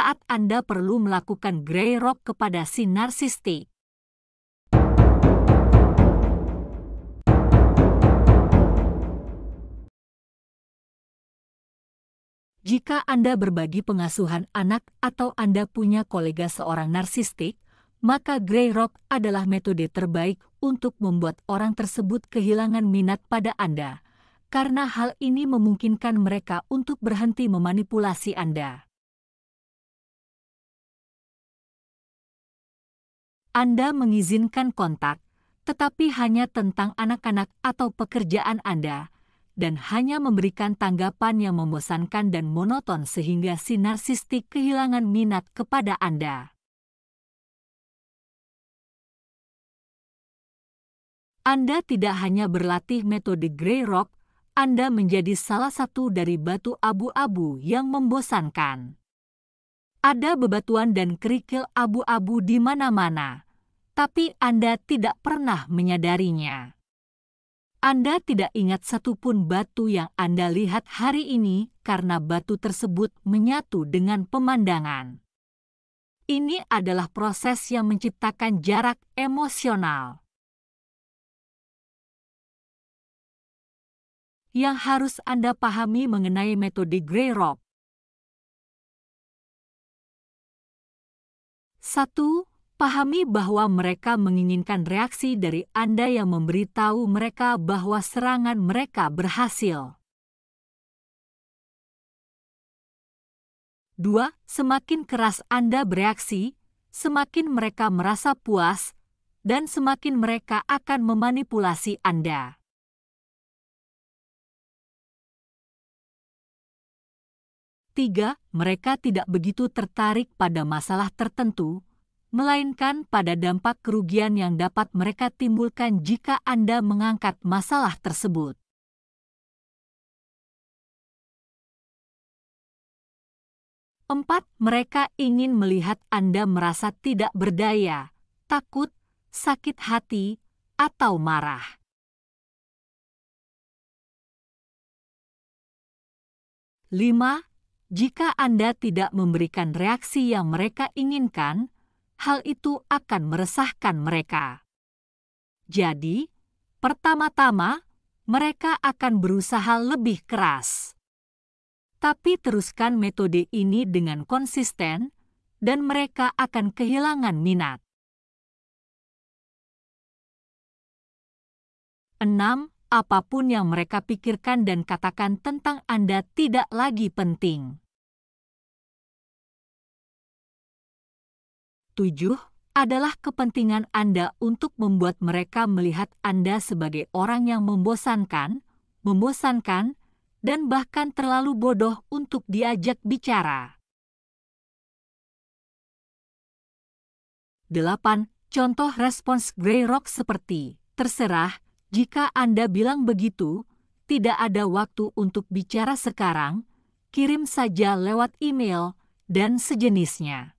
saat Anda perlu melakukan grey rock kepada si narsistik. Jika Anda berbagi pengasuhan anak atau Anda punya kolega seorang narsistik, maka grey rock adalah metode terbaik untuk membuat orang tersebut kehilangan minat pada Anda, karena hal ini memungkinkan mereka untuk berhenti memanipulasi Anda. Anda mengizinkan kontak, tetapi hanya tentang anak-anak atau pekerjaan Anda, dan hanya memberikan tanggapan yang membosankan dan monoton sehingga si narsistik kehilangan minat kepada Anda. Anda tidak hanya berlatih metode Grey Rock, Anda menjadi salah satu dari batu abu-abu yang membosankan. Ada bebatuan dan kerikil abu-abu di mana-mana, tapi Anda tidak pernah menyadarinya. Anda tidak ingat satupun batu yang Anda lihat hari ini karena batu tersebut menyatu dengan pemandangan. Ini adalah proses yang menciptakan jarak emosional. Yang harus Anda pahami mengenai metode Grey Rock Satu, pahami bahwa mereka menginginkan reaksi dari Anda yang memberitahu mereka bahwa serangan mereka berhasil. Dua, semakin keras Anda bereaksi, semakin mereka merasa puas, dan semakin mereka akan memanipulasi Anda. Tiga, mereka tidak begitu tertarik pada masalah tertentu, melainkan pada dampak kerugian yang dapat mereka timbulkan jika Anda mengangkat masalah tersebut. Empat, mereka ingin melihat Anda merasa tidak berdaya, takut, sakit hati, atau marah. Lima, jika Anda tidak memberikan reaksi yang mereka inginkan, hal itu akan meresahkan mereka. Jadi, pertama-tama mereka akan berusaha lebih keras. Tapi teruskan metode ini dengan konsisten, dan mereka akan kehilangan minat. 6 apapun yang mereka pikirkan dan katakan tentang Anda tidak lagi penting. 7. Adalah kepentingan Anda untuk membuat mereka melihat Anda sebagai orang yang membosankan, membosankan, dan bahkan terlalu bodoh untuk diajak bicara. 8. Contoh respons Grey Rock seperti, terserah, jika Anda bilang begitu, tidak ada waktu untuk bicara sekarang, kirim saja lewat email dan sejenisnya.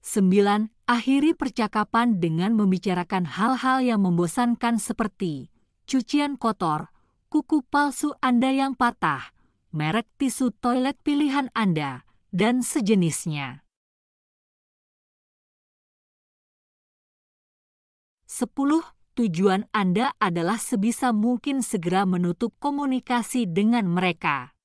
9. Akhiri percakapan dengan membicarakan hal-hal yang membosankan seperti cucian kotor, kuku palsu Anda yang patah, merek tisu toilet pilihan Anda, dan sejenisnya. 10. Tujuan Anda adalah sebisa mungkin segera menutup komunikasi dengan mereka.